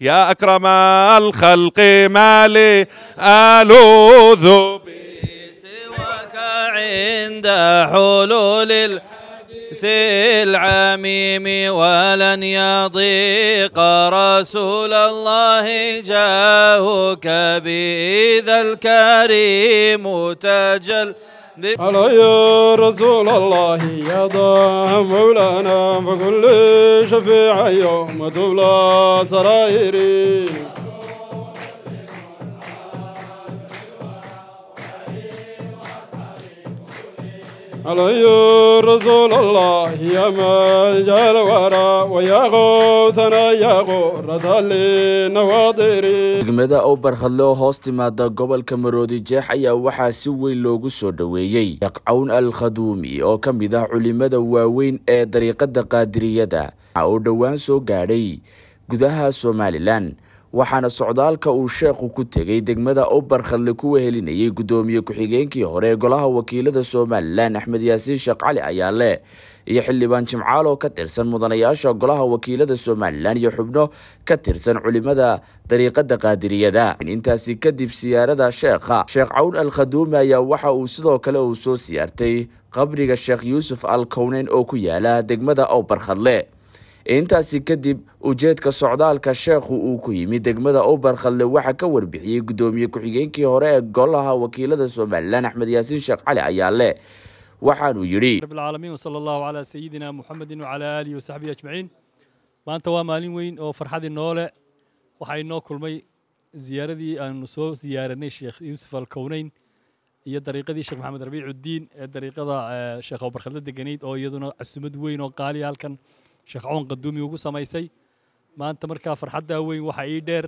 يا أكرم الخلق ما لي ألوذ بسواك عند حلول في العميم ولن يضيق رسول الله جاهك بإذا الكريم تجل ألا يا رسول الله يا ضا مولانا فكل شفيع يوم تبلى سرائري علي رسول الله يا ملجا oo hoos timaada gobolka maroodi jeex ayaa waxaa si weyn loogu soo dhoweeyey yaqcawn khaduumi oo ka mid ah culimada waaweyn ee dariiqada qaadiriyada oo dhowaan soo gaadhay gudaha somalilan waxaana socdaalka uu sheekhu ku tegey degmada obarkhadle ku wehelinayay guddoomiye ku-xigeenkii hore ee golaha wakiilada somalilan axmed yaasiin sheekh cali ayaa ayaale iyo xildhibaan jimcaal ka tirsan mudanayaasha golaha wakiilada somalilan iyo xubno ka tirsan culimada dariiqada qaadiriyada intaasi kadib siyaarada sheekha sheekh cawn al khaduumi ayaa waxa uu sidoo kale uu soo siyaartay qabriga sheekh yuusuf al kowneyn oo ku yaala degmada obarkhadle intaasi kadib ujeedka socdaalka sheekhu uu ku yimi degmada obar waxaa ka warbixiyey guddoomiye ku-xigeenkii hore ee golaha wakiilada somalilan axmed yaasiin sheekh cali ayaale waxaanuu yidhi rabbilcaalamiin maanta waa maalin weyn oo farxadii noole waxaa inoo kulmay ziyaaradii aanu soo ziyaaranay sheekh yuusuf alkowneyn iyo dariiqadii sheekh maxamed rabiic uddiin ee dariiqada eh, sheekh obar khaldle deganayd oo iyaduna casuumad weyn oo qaaliya halkan sheekh cawn qaduumi ugu samaysay maanta markaa farxaddaa weyn waxa ii dheer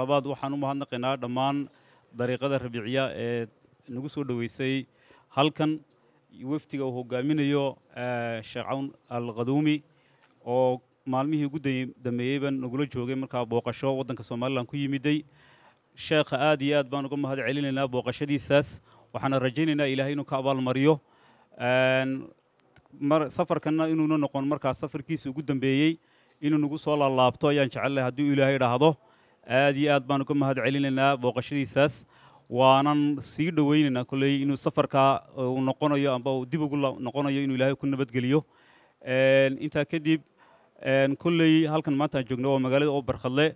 labaad waxaan u mahadnaqaynaa dhammaan dariiqada rabiciya ee nagu soo dhoweysay halkan waftiga uu hogaaminayo sheekh cawn alqaduumi oo maalmihii ugu dambeeyeyba nagula joogay markaa booqasho waddanka somalilan ku yimiday sheekha aad iyo aad baan uga mahad celinaynaa booqashadiisaas waxaana rajaynaynaa ilaahay inuu ka abaalmariyo safarkanna inuuna noqon markaa safarkiisa ugu dambeeyey inuu nagu soo laablaabto ayaan jecellay haddii ilaahay dhaahdo aad iyo aad baan uga mahad celinaynaa booqashadiisaas waanan sii dhowaynaynaa kolley inuu safarkaa uh, uu noqonayo amba uu dib ugu noqonayo inuu ilaahay ku nabadgeliyo intaa kadib kolley halkan maantaan joogna waa magaalada oo barkhadle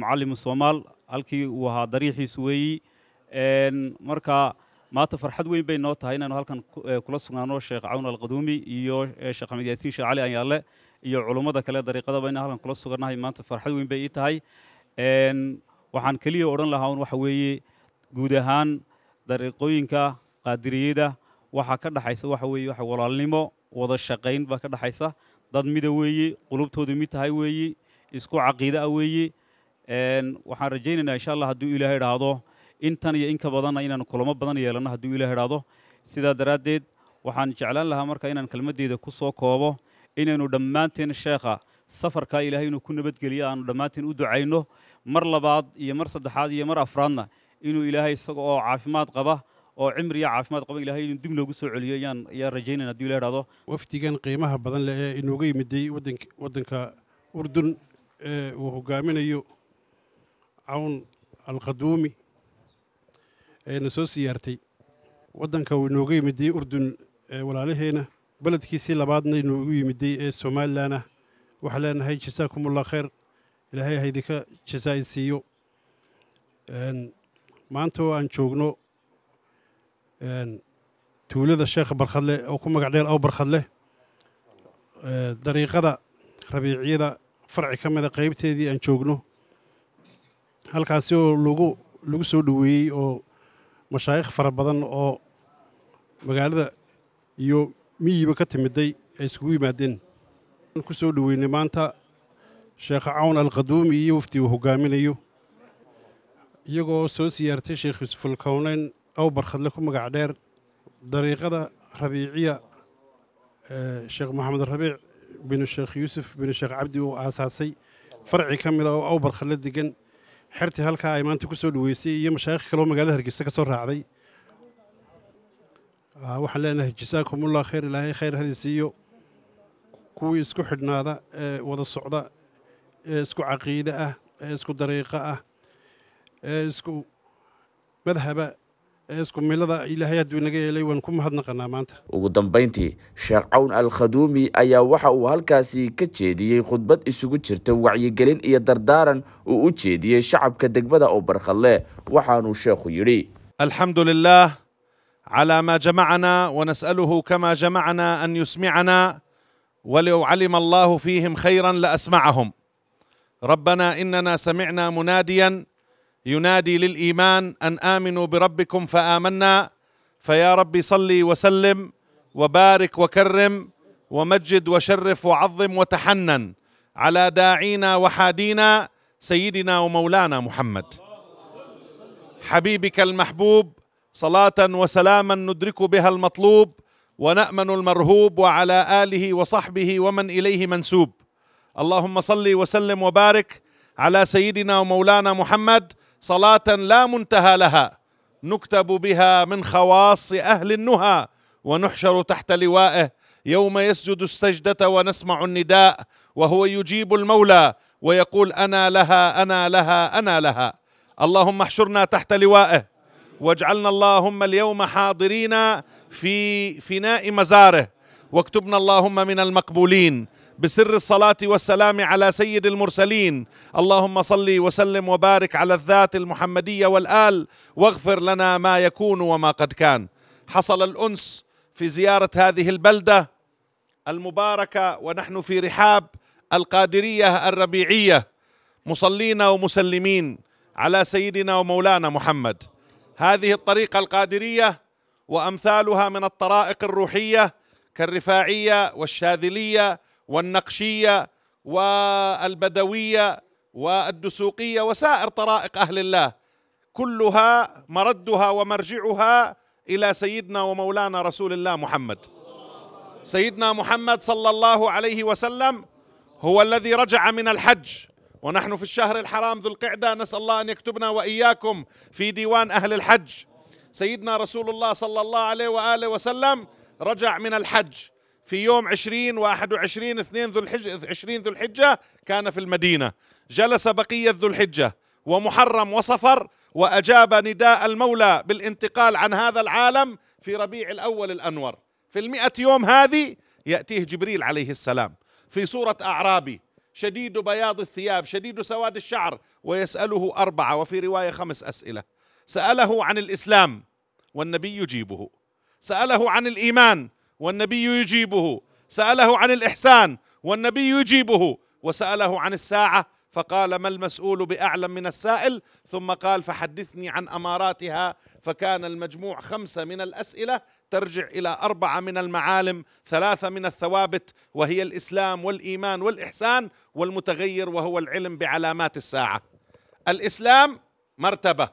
macallimu soomaal halkii uu ahaa dariixiisu weeyi marka maanta farxad weyn bay noo tahay inaynu halkan eh, kula sugnaano sheekh cawn alqaduumi iyo eh, sheekh axmed yaasiin sheekh cali ayaale iyo culummada kale dariiqadaba inaan halkan kula sugannahay maanta farxad weyn bay ii tahay waxaan keliya odhan lahaa un waxa weeye guud ahaan dariiqooyinka qaadiriyada waxaa ka dhexaysa waxa weeye waxa walaalnimo wada shaqayn baa ka dhexaysa dad mida weeye qulubtoodu mid tahay weeye isku caqiide ah weeye waxaan rajaynaynaa insha allah hadduu ilaahay idhaahdo intan iyo inka badanna inaanu kulamo badan yeelano hadduu ilah idhaahdo sidaa daraaddeed waxaan jeclaan lahaa marka inaan kelmaddeeda ku soo koobo inaynu dhammaanteen sheekha safarkaa ilaahay inuu ku nabadgeliyo aanu dhammaanteen u ducayno mar labaad iyo mar saddexaad iyo mar afraadna inuu ilaahay isaga oo caafimaad qaba oo cimriya caafimaad qaba ilahay inuu dib noogu soo celiyo yaan ayaan rajaynayna haduu ila hahdo wafdigan qiimaha badan leh ee inooga yimiday wadank waddanka urdun ee uu hogaaminayo cawn alqaduumi eena soo siyaartay waddanka uu inooga yimiday urdun walaalaheena beledkiisii labaadna inoogu yimiday ee somalilanah waxaa leenahay ullah kheyr ilaahay ha idinka jasaa'i siiyo maanta oo aan joogno tuulada sheekha barkhadle oo ku magac dheer aw barkhadleh dariiqada rabiiciyada farci ka mida qaybteedii aan joogno halkaasi oo lagu lagu soo dhoweeyey oo mashaayikh fara badan oo magaalada iyo miyiba ka timiday ay isugu yimaadeen ku soo dhoweynay maanta sheekh cawn alqaduumi iyo waftii uu hogaaminayo iyagoo soo siyaartay sheekh yuusufulkowneyn aw barkhadle ku magac dheer dariiqada rabiiciya sheekh moxamed rabiic binu sheekh yuusuf binu sheekh cabdi uu aasaasay farci ka mida ah oo aw barkhadle degan xertii halkaa ay maanta ku soo dhoweysay iyo mashaayikh kaleoo magaalada hargeysa ka soo raacday ah, waxaan leenahay ullah khayr ilaahay khayr hadi siiyo kuwii isku xidhnaada ee wada socda ee isku caqiide ah ee isku dariiqo ah ee isku madhaba iskumilada ilaahay hadduu inaga yeelay waan ku mahadnaqanaa maanta ugu dambayntii sheekh cawn al khaduumi ayaa waxa uu halkaasi ka jeediyey khudbad isugu jirta wacyigelin iyo dardaaran uu u jeediyey shacabka degmada oo barkhadle waxaanuu sheekhu yidhi alxamdu lilah calaa maa jamacana wanasaluhu kama jamacna an yusmicana walow calima allahu fiihim khayran laasmacahum rabbana inana samicna munaadiyan ينادي للايمان ان امنوا بربكم فامنا فيا رب صلي وسلم وبارك وكرم ومجد وشرف وعظم وتحنن على داعينا وحادينا سيدنا ومولانا محمد حبيبك المحبوب صلاه وسلاما ندرك بها المطلوب ونامن المرهوب وعلى اله وصحبه ومن اليه منسوب اللهم صل وسلم وبارك على سيدنا ومولانا محمد صلاه لا منتهى لها نكتب بها من خواص اهل النهى ونحشر تحت لوائه يوم يسجد السجده ونسمع النداء وهو يجيب المولى ويقول انا لها انا لها انا لها اللهم احشرنا تحت لوائه واجعلنا اللهم اليوم حاضرين في فناء مزاره واكتبنا اللهم من المقبولين بسر الصلاة والسلام على سيد المرسلين اللهم صل وسلم وبارك على الذات المحمدية والآل واغفر لنا ما يكون وما قد كان حصل الأنس في زيارة هذه البلدة المباركة ونحن في رحاب القادرية الربيعية مصلين ومسلمين على سيدنا ومولانا محمد هذه الطريقة القادرية وأمثالها من الطرائق الروحية كالرفاعية والشاذلية والنقشيه والبدويه والدسوقيه وسائر طرائق اهل الله كلها مردها ومرجعها الى سيدنا ومولانا رسول الله محمد سيدنا محمد صلى الله عليه وسلم هو الذي رجع من الحج ونحن في الشهر الحرام ذو القعده نسال الله ان يكتبنا واياكم في ديوان اهل الحج سيدنا رسول الله صلى الله عليه واله وسلم رجع من الحج في يوم 20 21 2 ذو الحجة 20 ذو الحجة كان في المدينة جلس بقية ذو الحجة ومحرم وصفر وأجاب نداء المولى بالانتقال عن هذا العالم في ربيع الأول الأنور في المئة يوم هذه يأتيه جبريل عليه السلام في صورة أعرابي شديد بياض الثياب شديد سواد الشعر ويسأله أربعة وفي رواية خمس أسئلة سأله عن الإسلام والنبي يجيبه سأله عن الإيمان والنبي يجيبه ساله عن الاحسان والنبي يجيبه وساله عن الساعه فقال ما المسؤول باعلم من السائل ثم قال فحدثني عن اماراتها فكان المجموع خمسه من الاسئله ترجع الى اربعه من المعالم ثلاثه من الثوابت وهي الاسلام والايمان والاحسان والمتغير وهو العلم بعلامات الساعه الاسلام مرتبه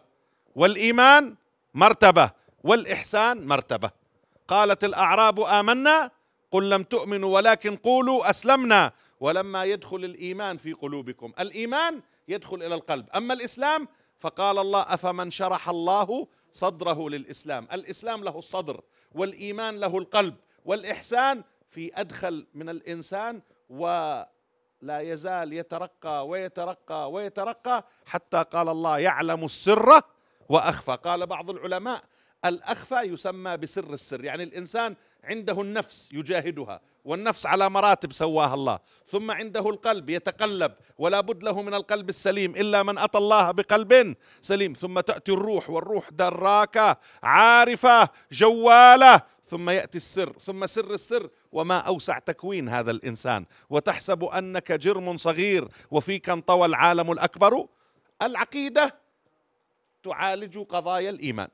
والايمان مرتبه والاحسان مرتبه قالت الأعراب آمنا قل لم تؤمنوا ولكن قولوا أسلمنا ولما يدخل الإيمان في قلوبكم الإيمان يدخل إلى القلب أما الإسلام فقال الله أفمن شرح الله صدره للإسلام الإسلام له الصدر والإيمان له القلب والإحسان في أدخل من الإنسان ولا يزال يترقى ويترقى ويترقى حتى قال الله يعلم السر وأخفى قال بعض العلماء الأخفى يسمى بسر السر يعني الإنسان عنده النفس يجاهدها والنفس على مراتب سواها الله ثم عنده القلب يتقلب ولا بد له من القلب السليم إلا من أتى الله بقلب سليم ثم تأتي الروح والروح دراكة عارفة جوالة ثم يأتي السر ثم سر السر وما أوسع تكوين هذا الإنسان وتحسب أنك جرم صغير وفيك انطوى العالم الأكبر العقيدة تعالج قضايا الإيمان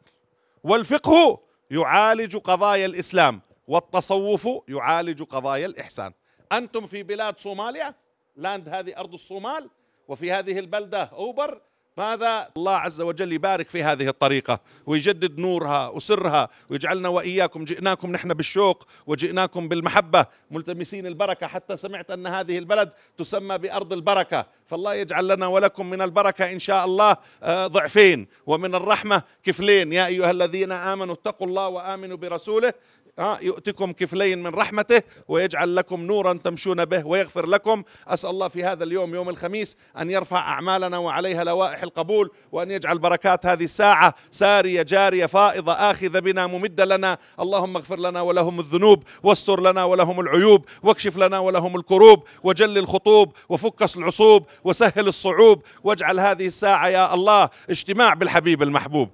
والفقه يعالج قضايا الاسلام والتصوف يعالج قضايا الاحسان انتم في بلاد صوماليا لاند هذه ارض الصومال وفي هذه البلده اوبر ماذا الله عز وجل يبارك في هذه الطريقة ويجدد نورها وسرها ويجعلنا وإياكم جئناكم نحن بالشوق وجئناكم بالمحبة ملتمسين البركة حتى سمعت أن هذه البلد تسمى بأرض البركة فالله يجعل لنا ولكم من البركة إن شاء الله آه، ضعفين ومن الرحمة كفلين يا أيها الذين آمنوا اتقوا الله وآمنوا برسوله آه، يؤتكم كفلين من رحمته ويجعل لكم نورا تمشون به ويغفر لكم أسأل الله في هذا اليوم يوم الخميس أن يرفع أعمالنا وعليها لوائح القبول وأن يجعل بركات هذه الساعة سارية جارية فائضة آخذة بنا ممدة لنا اللهم اغفر لنا ولهم الذنوب واستر لنا ولهم العيوب واكشف لنا ولهم الكروب وجل الخطوب وفكس العصوب وسهل الصعوب واجعل هذه الساعة يا الله اجتماع بالحبيب المحبوب